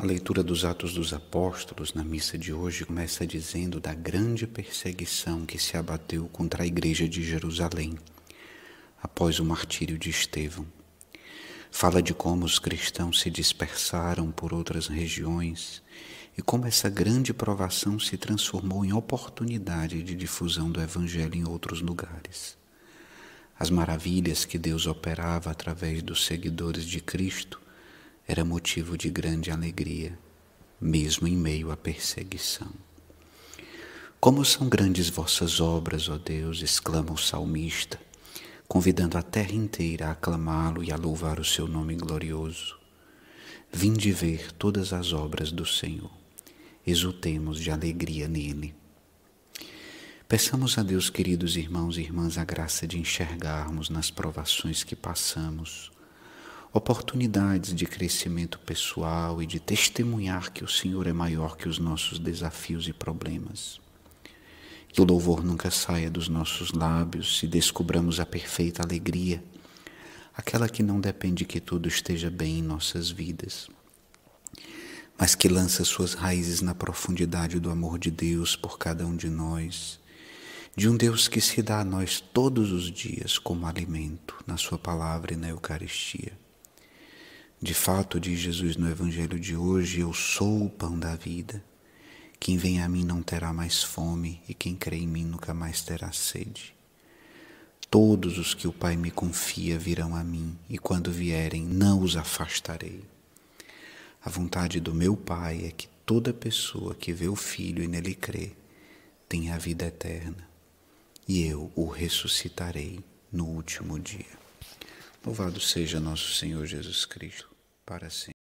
A leitura dos Atos dos Apóstolos na missa de hoje começa dizendo da grande perseguição que se abateu contra a igreja de Jerusalém após o martírio de Estevão. Fala de como os cristãos se dispersaram por outras regiões e como essa grande provação se transformou em oportunidade de difusão do Evangelho em outros lugares. As maravilhas que Deus operava através dos seguidores de Cristo era motivo de grande alegria, mesmo em meio à perseguição. Como são grandes vossas obras, ó Deus, exclama o salmista, convidando a terra inteira a aclamá-lo e a louvar o seu nome glorioso. Vinde ver todas as obras do Senhor, exultemos de alegria nele. Peçamos a Deus, queridos irmãos e irmãs, a graça de enxergarmos nas provações que passamos oportunidades de crescimento pessoal e de testemunhar que o Senhor é maior que os nossos desafios e problemas. Que o louvor nunca saia dos nossos lábios e descubramos a perfeita alegria, aquela que não depende que tudo esteja bem em nossas vidas, mas que lança suas raízes na profundidade do amor de Deus por cada um de nós, de um Deus que se dá a nós todos os dias como alimento na Sua palavra e na Eucaristia. De fato, diz Jesus no Evangelho de hoje, eu sou o pão da vida. Quem vem a mim não terá mais fome, e quem crê em mim nunca mais terá sede. Todos os que o Pai me confia virão a mim, e quando vierem, não os afastarei. A vontade do meu Pai é que toda pessoa que vê o Filho e nele crê tenha a vida eterna, e eu o ressuscitarei no último dia. Louvado seja nosso Senhor Jesus Cristo, para sempre.